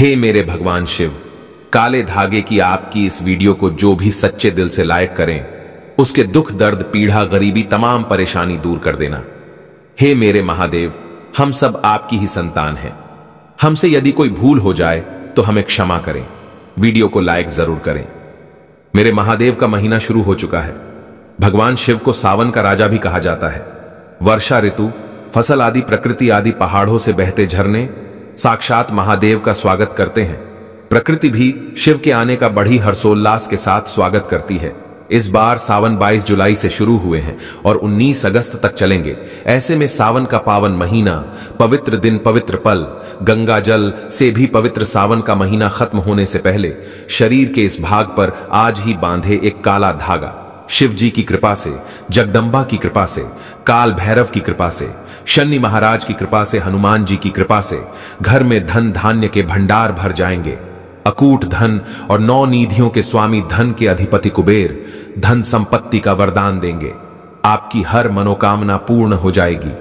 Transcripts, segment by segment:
हे मेरे भगवान शिव काले धागे की आपकी इस वीडियो को जो भी सच्चे दिल से लायक करें उसके दुख दर्द पीढ़ा गरीबी तमाम परेशानी दूर कर देना हे मेरे महादेव हम सब आपकी ही संतान हैं हमसे यदि कोई भूल हो जाए तो हमें क्षमा करें वीडियो को लाइक जरूर करें मेरे महादेव का महीना शुरू हो चुका है भगवान शिव को सावन का राजा भी कहा जाता है वर्षा ऋतु फसल आदि प्रकृति आदि पहाड़ों से बहते झरने साक्षात महादेव का स्वागत करते हैं प्रकृति भी शिव के आने का बड़ी हर्षोल्लास के साथ स्वागत करती है इस बार सावन 22 जुलाई से शुरू हुए हैं और 19 अगस्त तक चलेंगे ऐसे में सावन का पावन महीना पवित्र दिन पवित्र पल गंगा जल से भी पवित्र सावन का महीना खत्म होने से पहले शरीर के इस भाग पर आज ही बांधे एक काला धागा शिव जी की कृपा से जगदम्बा की कृपा से काल भैरव की कृपा से शनि महाराज की कृपा से हनुमान जी की कृपा से घर में धन धान्य के भंडार भर जाएंगे अकूट धन और नौ निधियों के स्वामी धन के अधिपति कुबेर धन संपत्ति का वरदान देंगे आपकी हर मनोकामना पूर्ण हो जाएगी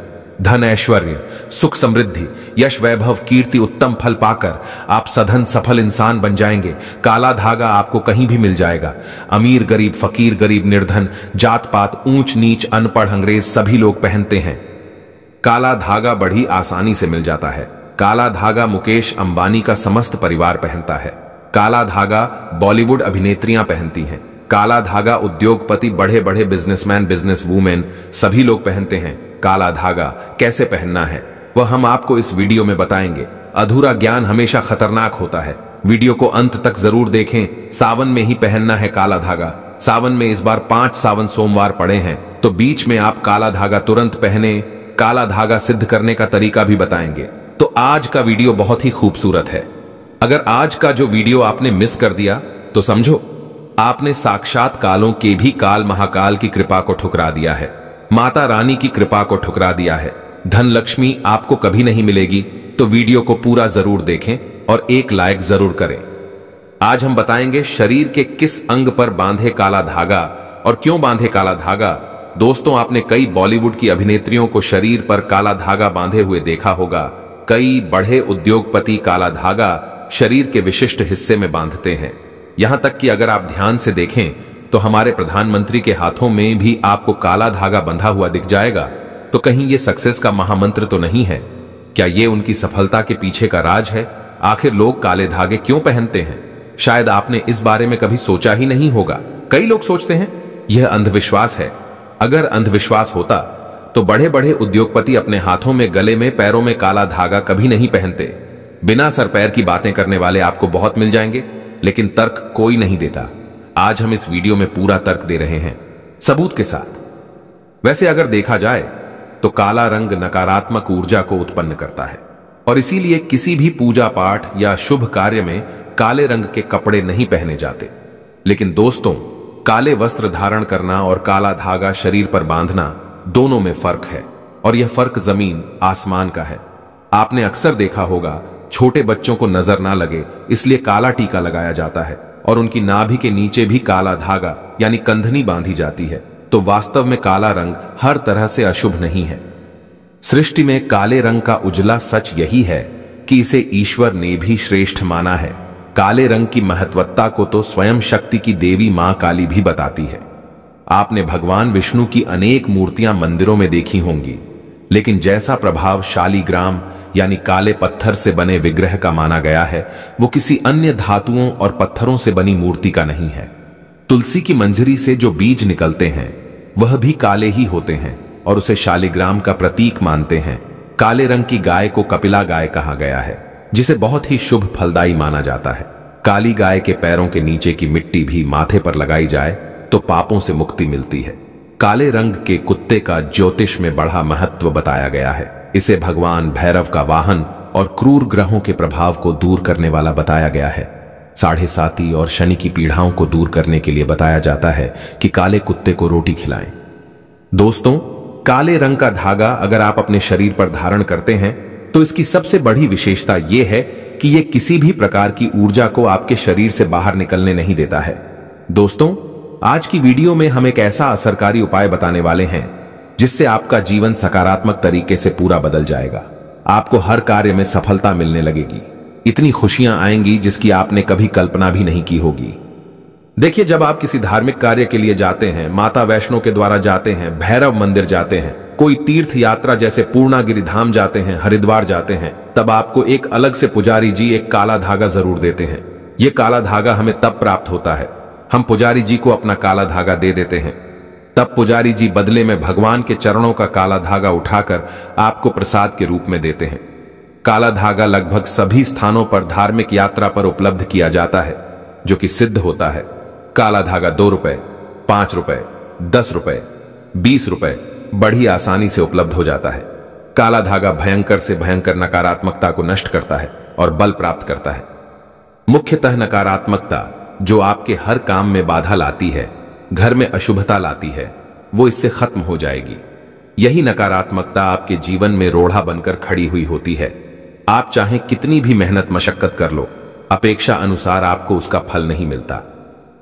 धन ऐश्वर्य सुख समृद्धि यश वैभव कीर्ति उत्तम फल पाकर आप सधन सफल इंसान बन जाएंगे काला धागा आपको कहीं भी मिल जाएगा अमीर गरीब फकीर गरीब निर्धन जात पात ऊंच नीच अनपढ़ अंग्रेज सभी लोग पहनते हैं काला धागा बड़ी आसानी से मिल जाता है काला धागा मुकेश अंबानी का समस्त परिवार पहनता है काला धागा बॉलीवुड अभिनेत्रियां पहनती हैं काला धागा उद्योगपति बड़े बड़े बिजनेसमैन बिजनेस वूमेन सभी लोग पहनते हैं काला धागा कैसे पहनना है वह हम आपको इस वीडियो में बताएंगे अधूरा ज्ञान हमेशा खतरनाक होता है वीडियो को अंत तक जरूर देखें सावन में ही पहनना है काला धागा सावन में इस बार पांच सावन सोमवार पड़े हैं तो बीच में आप काला धागा तुरंत पहने काला धागा सिद्ध करने का तरीका भी बताएंगे तो आज का वीडियो बहुत ही खूबसूरत है अगर आज का जो वीडियो आपने मिस कर दिया तो समझो आपने साक्षात कालों के भी काल महाकाल की कृपा को ठुकरा दिया है माता रानी की कृपा को ठुकरा दिया है धन लक्ष्मी आपको कभी नहीं मिलेगी तो वीडियो को पूरा जरूर देखें और एक लाइक जरूर करें आज हम बताएंगे शरीर के किस अंग पर बांधे काला धागा और क्यों बांधे काला धागा दोस्तों आपने कई बॉलीवुड की अभिनेत्रियों को शरीर पर काला धागा बांधे हुए देखा होगा कई बड़े उद्योगपति काला धागा शरीर के विशिष्ट हिस्से में बांधते हैं यहां तक कि अगर आप ध्यान से देखें तो हमारे प्रधानमंत्री के हाथों में भी आपको काला धागा बंधा हुआ दिख जाएगा तो कहीं ये सक्सेस का महामंत्र तो नहीं है क्या ये उनकी सफलता के पीछे का राज है आखिर लोग काले धागे क्यों पहनते हैं शायद आपने इस बारे में कभी सोचा ही नहीं होगा कई लोग सोचते हैं यह अंधविश्वास है अगर अंधविश्वास होता तो बड़े बड़े उद्योगपति अपने हाथों में गले में पैरों में काला धागा कभी नहीं पहनते बिना सर पैर की बातें करने वाले आपको बहुत मिल जाएंगे लेकिन तर्क कोई नहीं देता आज हम इस वीडियो में पूरा तर्क दे रहे हैं सबूत के साथ वैसे अगर देखा जाए तो काला रंग नकारात्मक ऊर्जा को उत्पन्न करता है और इसीलिए किसी भी पूजा पाठ या शुभ कार्य में काले रंग के कपड़े नहीं पहने जाते लेकिन दोस्तों काले वस्त्र धारण करना और काला धागा शरीर पर बांधना दोनों में फर्क है और यह फर्क जमीन आसमान का है आपने अक्सर देखा होगा छोटे बच्चों को नजर ना लगे इसलिए काला टीका लगाया जाता है और उनकी नाभि के नीचे भी काला धागा यानी कंधनी बांधी जाती है तो वास्तव में काला रंग हर तरह से अशुभ नहीं है सृष्टि में काले रंग का उजला सच यही है कि इसे ईश्वर ने भी श्रेष्ठ माना है काले रंग की महत्वता को तो स्वयं शक्ति की देवी मां काली भी बताती है आपने भगवान विष्णु की अनेक मूर्तियां मंदिरों में देखी होंगी लेकिन जैसा प्रभाव शालीग्राम यानी काले पत्थर से बने विग्रह का माना गया है वो किसी अन्य धातुओं और पत्थरों से बनी मूर्ति का नहीं है तुलसी की मंजरी से जो बीज निकलते हैं वह भी काले ही होते हैं और उसे शालिग्राम का प्रतीक मानते हैं काले रंग की गाय को कपिला गाय कहा गया है जिसे बहुत ही शुभ फलदायी माना जाता है काली गाय के पैरों के नीचे की मिट्टी भी माथे पर लगाई जाए तो पापों से मुक्ति मिलती है काले रंग के कुत्ते का ज्योतिष में बड़ा महत्व बताया गया है इसे भगवान भैरव का वाहन और क्रूर ग्रहों के प्रभाव को दूर करने वाला बताया गया है साढ़े साथी और शनि की पीढ़ाओं को दूर करने के लिए बताया जाता है कि काले कुत्ते को रोटी खिलाएं। दोस्तों काले रंग का धागा अगर आप अपने शरीर पर धारण करते हैं तो इसकी सबसे बड़ी विशेषता यह है कि यह किसी भी प्रकार की ऊर्जा को आपके शरीर से बाहर निकलने नहीं देता है दोस्तों आज की वीडियो में हम एक ऐसा असरकारी उपाय बताने वाले हैं जिससे आपका जीवन सकारात्मक तरीके से पूरा बदल जाएगा आपको हर कार्य में सफलता मिलने लगेगी इतनी खुशियां आएंगी जिसकी आपने कभी कल्पना भी नहीं की होगी देखिए जब आप किसी धार्मिक कार्य के लिए जाते हैं माता वैष्णो के द्वारा जाते हैं भैरव मंदिर जाते हैं कोई तीर्थ यात्रा जैसे पूर्णागिरी धाम जाते हैं हरिद्वार जाते हैं तब आपको एक अलग से पुजारी जी एक काला धागा जरूर देते हैं ये काला धागा हमें तब प्राप्त होता है हम पुजारी जी को अपना काला धागा दे देते हैं तब पुजारी जी बदले में भगवान के चरणों का काला धागा उठाकर आपको प्रसाद के रूप में देते हैं काला धागा लगभग सभी स्थानों पर धार्मिक यात्रा पर उपलब्ध किया जाता है जो कि सिद्ध होता है काला धागा दो रुपए पांच रुपए दस रुपए बीस रुपए बड़ी आसानी से उपलब्ध हो जाता है काला धागा भयंकर से भयंकर नकारात्मकता को नष्ट करता है और बल प्राप्त करता है मुख्यतः नकारात्मकता जो आपके हर काम में बाधा लाती है घर में अशुभता लाती है वो इससे खत्म हो जाएगी यही नकारात्मकता आपके जीवन में रोढ़ा बनकर खड़ी हुई होती है आप चाहे कितनी भी मेहनत मशक्कत कर लो अपेक्षा अनुसार आपको उसका फल नहीं मिलता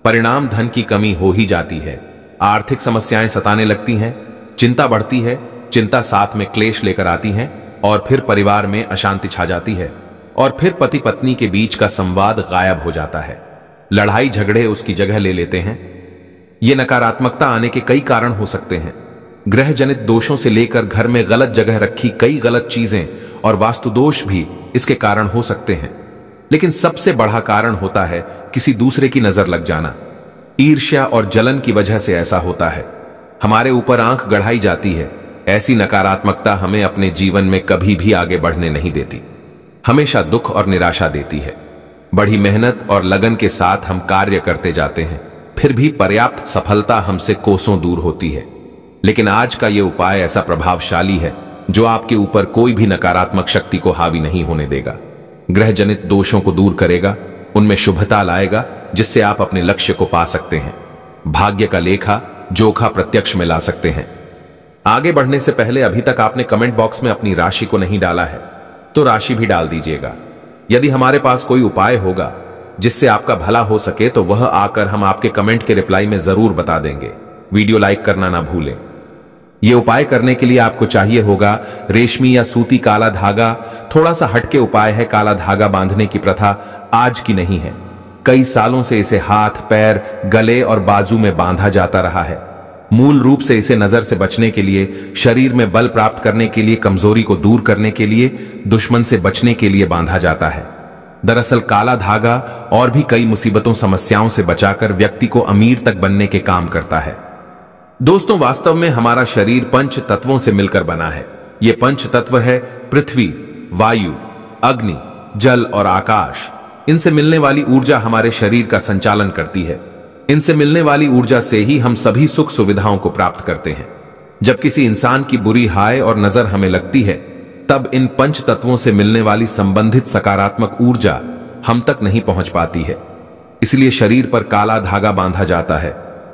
परिणाम धन की कमी हो ही जाती है आर्थिक समस्याएं सताने लगती हैं चिंता बढ़ती है चिंता साथ में क्लेश लेकर आती है और फिर परिवार में अशांति छा जाती है और फिर पति पत्नी के बीच का संवाद गायब हो जाता है लड़ाई झगड़े उसकी जगह ले लेते हैं ये नकारात्मकता आने के कई कारण हो सकते हैं ग्रह जनित दोषों से लेकर घर में गलत जगह रखी कई गलत चीजें और वास्तु दोष भी इसके कारण हो सकते हैं लेकिन सबसे बड़ा कारण होता है किसी दूसरे की नजर लग जाना ईर्ष्या और जलन की वजह से ऐसा होता है हमारे ऊपर आंख गढ़ाई जाती है ऐसी नकारात्मकता हमें अपने जीवन में कभी भी आगे बढ़ने नहीं देती हमेशा दुख और निराशा देती है बड़ी मेहनत और लगन के साथ हम कार्य करते जाते हैं फिर भी पर्याप्त सफलता हमसे कोसों दूर होती है लेकिन आज का यह उपाय ऐसा प्रभावशाली है जो आपके ऊपर कोई भी नकारात्मक शक्ति को हावी नहीं होने देगा ग्रह जनित दोषों को दूर करेगा उनमें शुभता लाएगा जिससे आप अपने लक्ष्य को पा सकते हैं भाग्य का लेखा जोखा प्रत्यक्ष में ला सकते हैं आगे बढ़ने से पहले अभी तक आपने कमेंट बॉक्स में अपनी राशि को नहीं डाला है तो राशि भी डाल दीजिएगा यदि हमारे पास कोई उपाय होगा जिससे आपका भला हो सके तो वह आकर हम आपके कमेंट के रिप्लाई में जरूर बता देंगे वीडियो लाइक करना ना भूलें ये उपाय करने के लिए आपको चाहिए होगा रेशमी या सूती काला धागा थोड़ा सा हटके उपाय है काला धागा बांधने की प्रथा आज की नहीं है कई सालों से इसे हाथ पैर गले और बाजू में बांधा जाता रहा है मूल रूप से इसे नजर से बचने के लिए शरीर में बल प्राप्त करने के लिए कमजोरी को दूर करने के लिए दुश्मन से बचने के लिए बांधा जाता है दरअसल काला धागा और भी कई मुसीबतों समस्याओं से बचाकर व्यक्ति को अमीर तक बनने के काम करता है दोस्तों वास्तव में हमारा शरीर पंच तत्वों से मिलकर बना है ये पंच तत्व है पृथ्वी वायु अग्नि जल और आकाश इनसे मिलने वाली ऊर्जा हमारे शरीर का संचालन करती है इनसे मिलने वाली ऊर्जा से ही हम सभी सुख सुविधाओं को प्राप्त करते हैं जब किसी इंसान की बुरी हाय और नजर हमें लगती है तब इन पंच तत्वों से मिलने वाली संबंधित सकारात्मक ऊर्जा हम तक नहीं पहुंच पाती है इसलिए शरीर पर काला धागा बांधा जाता है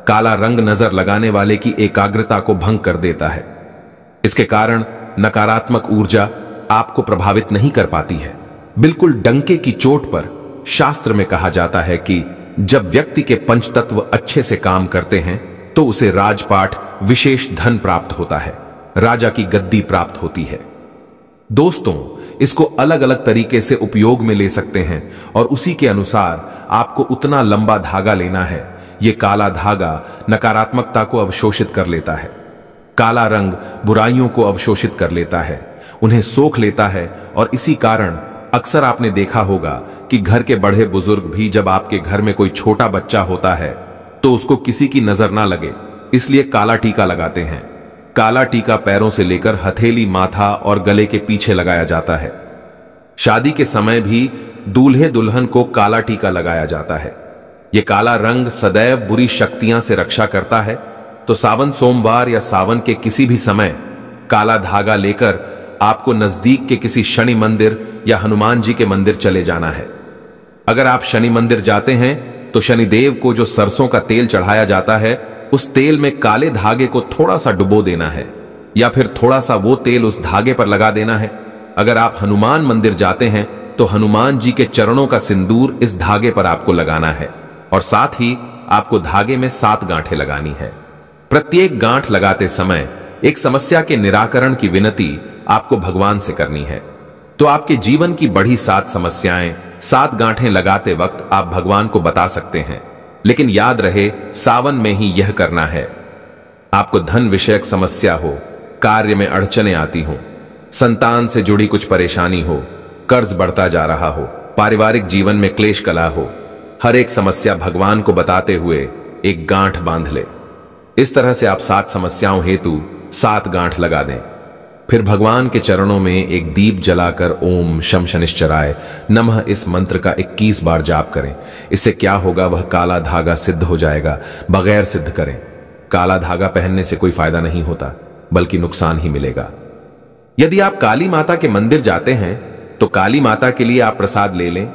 काला रंग नजर लगाने वाले की एकाग्रता को भंग कर देता है इसके कारण नकारात्मक ऊर्जा आपको प्रभावित नहीं कर पाती है बिल्कुल डंके की चोट पर शास्त्र में कहा जाता है कि जब व्यक्ति के पंच तत्व अच्छे से काम करते हैं तो उसे राजपाठ विशेष धन प्राप्त होता है राजा की गद्दी प्राप्त होती है दोस्तों इसको अलग अलग तरीके से उपयोग में ले सकते हैं और उसी के अनुसार आपको उतना लंबा धागा लेना है ये काला धागा नकारात्मकता को अवशोषित कर लेता है काला रंग बुराइयों को अवशोषित कर लेता है उन्हें सोख लेता है और इसी कारण अक्सर आपने देखा होगा कि घर के बड़े बुजुर्ग भी जब आपके घर में कोई छोटा बच्चा होता है तो उसको किसी की नजर ना लगे इसलिए काला टीका लगाते हैं काला टीका पैरों से लेकर हथेली माथा और गले के पीछे लगाया जाता है शादी के समय भी दूल्हे दुल्हन को काला टीका लगाया जाता है यह काला रंग सदैव बुरी शक्तियां से रक्षा करता है तो सावन सोमवार या सावन के किसी भी समय काला धागा लेकर आपको नजदीक के किसी शनि मंदिर या हनुमान जी के मंदिर चले जाना है अगर आप शनि मंदिर जाते हैं तो शनिदेव को जो सरसों का तेल चढ़ाया जाता है उस तेल में काले धागे को थोड़ा सा डुबो देना है या फिर थोड़ा सा वो तेल उस धागे पर लगा देना है अगर आप हनुमान मंदिर जाते हैं तो हनुमान जी के चरणों का सिंदूर इस धागे पर आपको लगाना है और साथ ही आपको धागे में सात गांठें लगानी है प्रत्येक गांठ लगाते समय एक समस्या के निराकरण की विनती आपको भगवान से करनी है तो आपके जीवन की बड़ी सात समस्याएं सात गांठें लगाते वक्त आप भगवान को बता सकते हैं लेकिन याद रहे सावन में ही यह करना है आपको धन विषयक समस्या हो कार्य में अड़चने आती हो संतान से जुड़ी कुछ परेशानी हो कर्ज बढ़ता जा रहा हो पारिवारिक जीवन में क्लेश कला हो हर एक समस्या भगवान को बताते हुए एक गांठ बांध ले इस तरह से आप सात समस्याओं हेतु सात गांठ लगा दें फिर भगवान के चरणों में एक दीप जलाकर ओम शम शनिश्चराय नमः इस मंत्र का 21 बार जाप करें इससे क्या होगा वह काला धागा सिद्ध हो जाएगा बगैर सिद्ध करें काला धागा पहनने से कोई फायदा नहीं होता बल्कि नुकसान ही मिलेगा यदि आप काली माता के मंदिर जाते हैं तो काली माता के लिए आप प्रसाद ले लें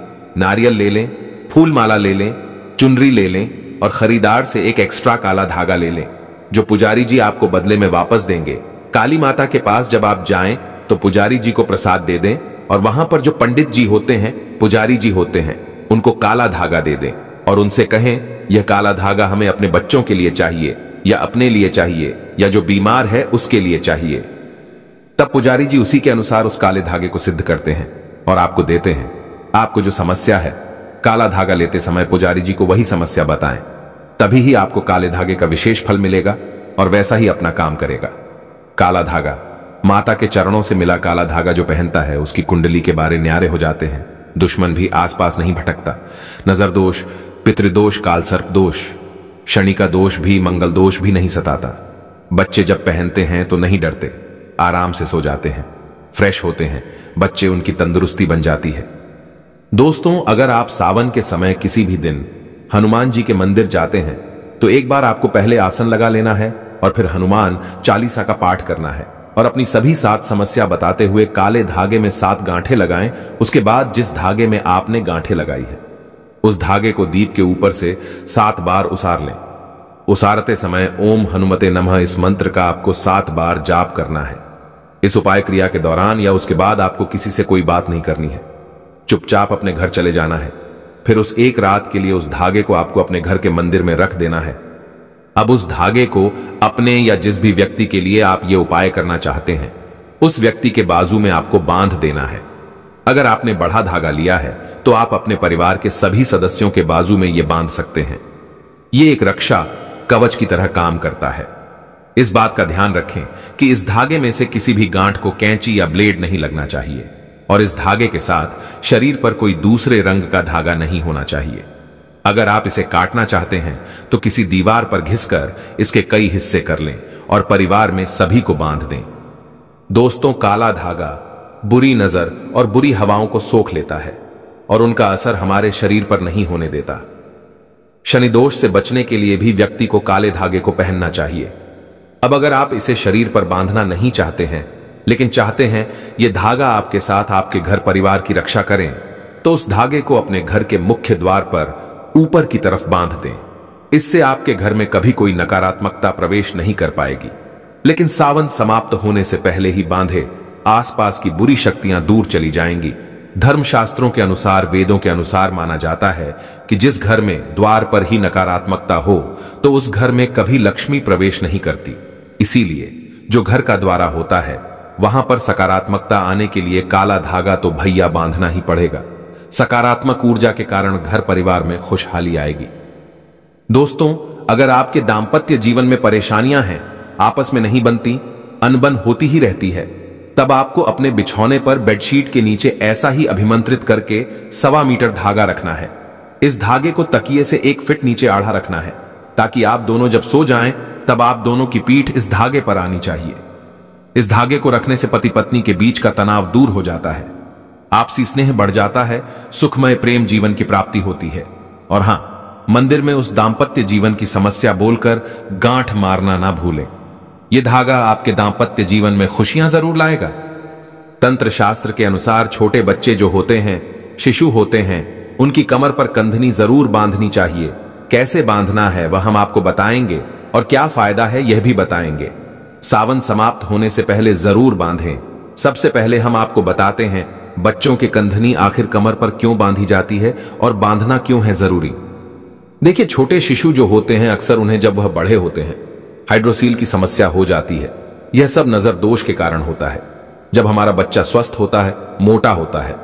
नारियल ले लें फूल माला ले लें चुनरी ले लें और खरीदार से एक एक्स्ट्रा काला धागा ले लें जो पुजारी जी आपको बदले में वापस देंगे काली माता के पास जब आप जाएं तो पुजारी जी को प्रसाद दे दें और वहां पर जो पंडित जी होते हैं पुजारी जी होते हैं उनको काला धागा दे दें और उनसे कहें यह काला धागा हमें अपने बच्चों के लिए चाहिए या अपने लिए चाहिए या जो बीमार है उसके लिए चाहिए तब पुजारी जी उसी के अनुसार उस काले धागे को सिद्ध करते हैं और आपको देते हैं आपको जो समस्या है काला धागा लेते समय पुजारी जी को वही समस्या बताएं तभी ही आपको काले धागे का विशेष फल मिलेगा और वैसा ही अपना काम करेगा काला धागा माता के चरणों से मिला काला धागा जो पहनता है उसकी कुंडली के बारे न्यारे हो जाते हैं दुश्मन भी आसपास नहीं भटकता नजर दोष पितृदोष कालसर्प दोष शनि का दोष भी मंगल दोष भी नहीं सताता बच्चे जब पहनते हैं तो नहीं डरते आराम से सो जाते हैं फ्रेश होते हैं बच्चे उनकी तंदुरुस्ती बन जाती है दोस्तों अगर आप सावन के समय किसी भी दिन हनुमान जी के मंदिर जाते हैं तो एक बार आपको पहले आसन लगा लेना है और फिर हनुमान चालीसा का पाठ करना है और अपनी सभी सात समस्या बताते हुए काले धागे में सात गांठे लगाएं उसके बाद जिस धागे में आपने गांठे लगाई है उस धागे को दीप के ऊपर से सात बार उसार लें उसारते समय ओम हनुमते नमः इस मंत्र का आपको सात बार जाप करना है इस उपाय क्रिया के दौरान या उसके बाद आपको किसी से कोई बात नहीं करनी है चुपचाप अपने घर चले जाना है फिर उस एक रात के लिए उस धागे को आपको अपने घर के मंदिर में रख देना है अब उस धागे को अपने या जिस भी व्यक्ति के लिए आप ये उपाय करना चाहते हैं उस व्यक्ति के बाजू में आपको बांध देना है अगर आपने बड़ा धागा लिया है तो आप अपने परिवार के सभी सदस्यों के बाजू में यह बांध सकते हैं यह एक रक्षा कवच की तरह काम करता है इस बात का ध्यान रखें कि इस धागे में से किसी भी गांठ को कैंची या ब्लेड नहीं लगना चाहिए और इस धागे के साथ शरीर पर कोई दूसरे रंग का धागा नहीं होना चाहिए अगर आप इसे काटना चाहते हैं तो किसी दीवार पर घिसकर इसके कई हिस्से कर लें और परिवार में सभी को बांध दें दोस्तों काला धागा बुरी नजर और बुरी हवाओं को सोख लेता है और उनका असर हमारे शरीर पर नहीं होने देता शनिदोष से बचने के लिए भी व्यक्ति को काले धागे को पहनना चाहिए अब अगर आप इसे शरीर पर बांधना नहीं चाहते हैं लेकिन चाहते हैं यह धागा आपके साथ आपके घर परिवार की रक्षा करें तो उस धागे को अपने घर के मुख्य द्वार पर ऊपर की तरफ बांध दें इससे आपके घर में कभी कोई नकारात्मकता प्रवेश नहीं कर पाएगी लेकिन सावन समाप्त होने से पहले ही बांधे आसपास की बुरी शक्तियां दूर चली जाएंगी धर्मशास्त्रों के अनुसार वेदों के अनुसार माना जाता है कि जिस घर में द्वार पर ही नकारात्मकता हो तो उस घर में कभी लक्ष्मी प्रवेश नहीं करती इसीलिए जो घर का द्वारा होता है वहां पर सकारात्मकता आने के लिए काला धागा तो भैया बांधना ही पड़ेगा सकारात्मक ऊर्जा के कारण घर परिवार में खुशहाली आएगी दोस्तों अगर आपके दाम्पत्य जीवन में परेशानियां हैं आपस में नहीं बनती अनबन होती ही रहती है तब आपको अपने बिछौने पर बेडशीट के नीचे ऐसा ही अभिमंत्रित करके सवा मीटर धागा रखना है इस धागे को तकिए से एक फिट नीचे आढ़ा रखना है ताकि आप दोनों जब सो जाएं तब आप दोनों की पीठ इस धागे पर आनी चाहिए इस धागे को रखने से पति पत्नी के बीच का तनाव दूर हो जाता है आपसी स्नेह बढ़ जाता है सुखमय प्रेम जीवन की प्राप्ति होती है और हां मंदिर में उस दाम्पत्य जीवन की समस्या बोलकर गांठ मारना ना भूलें यह धागा आपके दाम्पत्य जीवन में खुशियां जरूर लाएगा तंत्र शास्त्र के अनुसार छोटे बच्चे जो होते हैं शिशु होते हैं उनकी कमर पर कंधनी जरूर बांधनी चाहिए कैसे बांधना है वह हम आपको बताएंगे और क्या फायदा है यह भी बताएंगे सावन समाप्त होने से पहले जरूर बांधें सबसे पहले हम आपको बताते हैं बच्चों के कंधनी आखिर कमर पर क्यों बांधी जाती है और बांधना क्यों है जरूरी देखिए छोटे शिशु जो होते हैं अक्सर उन्हें जब वह बड़े होते हैं हाइड्रोसील की समस्या हो जाती है यह सब नजर दोष के कारण होता है जब हमारा बच्चा स्वस्थ होता है मोटा होता है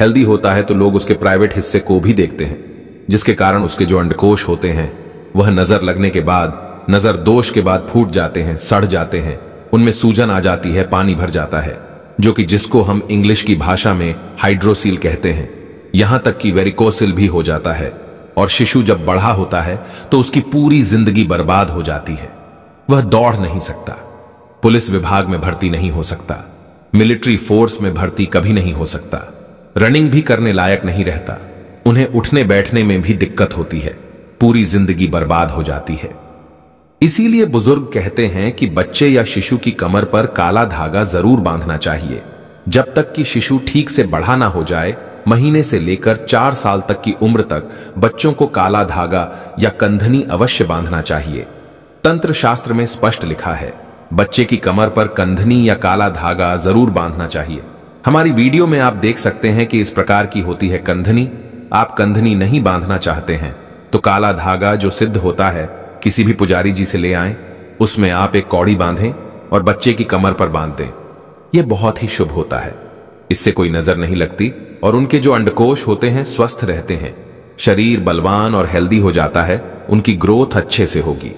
हेल्दी होता है तो लोग उसके प्राइवेट हिस्से को भी देखते हैं जिसके कारण उसके जो अंडकोश होते हैं वह नजर लगने के बाद नजर दोष के बाद फूट जाते हैं सड़ जाते हैं उनमें सूजन आ जाती है पानी भर जाता है जो कि जिसको हम इंग्लिश की भाषा में हाइड्रोसील कहते हैं यहां तक कि वेरिकोसिल भी हो जाता है और शिशु जब बड़ा होता है तो उसकी पूरी जिंदगी बर्बाद हो जाती है वह दौड़ नहीं सकता पुलिस विभाग में भर्ती नहीं हो सकता मिलिट्री फोर्स में भर्ती कभी नहीं हो सकता रनिंग भी करने लायक नहीं रहता उन्हें उठने बैठने में भी दिक्कत होती है पूरी जिंदगी बर्बाद हो जाती है इसीलिए बुजुर्ग कहते हैं कि बच्चे या शिशु की कमर पर काला धागा जरूर बांधना चाहिए जब तक कि शिशु ठीक से बढ़ा ना हो जाए महीने से लेकर चार साल तक की उम्र तक बच्चों को काला धागा या कंधनी अवश्य बांधना चाहिए तंत्र शास्त्र में स्पष्ट लिखा है बच्चे की कमर पर कंधनी या काला धागा जरूर बांधना चाहिए हमारी वीडियो में आप देख सकते हैं कि इस प्रकार की होती है कंधनी आप कंधनी नहीं बांधना चाहते हैं तो काला धागा जो सिद्ध होता है किसी भी पुजारी जी से ले आए उसमें आप एक कौड़ी बांधें और बच्चे की कमर पर बांध दें यह बहुत ही शुभ होता है इससे कोई नजर नहीं लगती और उनके जो अंडकोश होते हैं स्वस्थ रहते हैं शरीर बलवान और हेल्दी हो जाता है उनकी ग्रोथ अच्छे से होगी